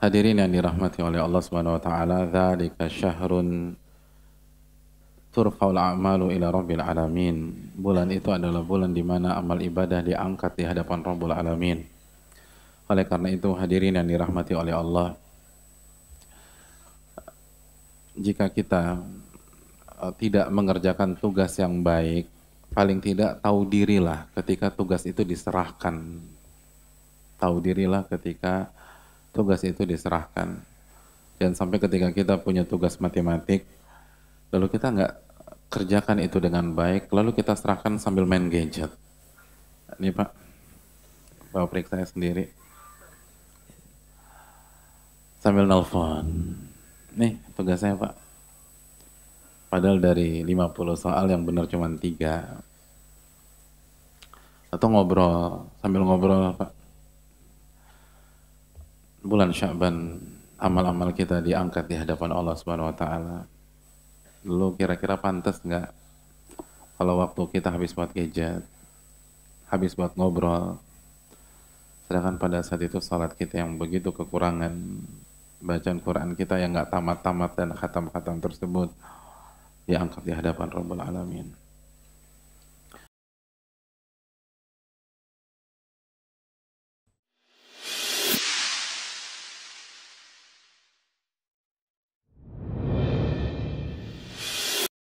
Hadirin yang dirahmati oleh Allah Subhanahu wa taala, dzalika syahrun turfaul a'malu ila rabbil alamin. Bulan itu adalah bulan di mana amal ibadah diangkat di hadapan Rabbul alamin. Oleh karena itu hadirin yang dirahmati oleh Allah, jika kita e, tidak mengerjakan tugas yang baik, paling tidak tahu dirilah ketika tugas itu diserahkan. Tahu dirilah ketika tugas itu diserahkan. Dan sampai ketika kita punya tugas matematik, lalu kita nggak kerjakan itu dengan baik, lalu kita serahkan sambil main gadget. Ini Pak, bawa periksa saya sendiri. Sambil nelfon. Nih tugas saya Pak. Padahal dari 50 soal yang benar cuma tiga. Atau ngobrol, sambil ngobrol Pak bulan Syaban amal-amal kita diangkat di hadapan Allah Subhanahu wa taala. Lu kira-kira pantas nggak kalau waktu kita habis buat gadget, habis buat ngobrol. Sedangkan pada saat itu salat kita yang begitu kekurangan, bacaan Quran kita yang nggak tamat-tamat dan khatam-khatam tersebut diangkat di hadapan Rabbul Alamin.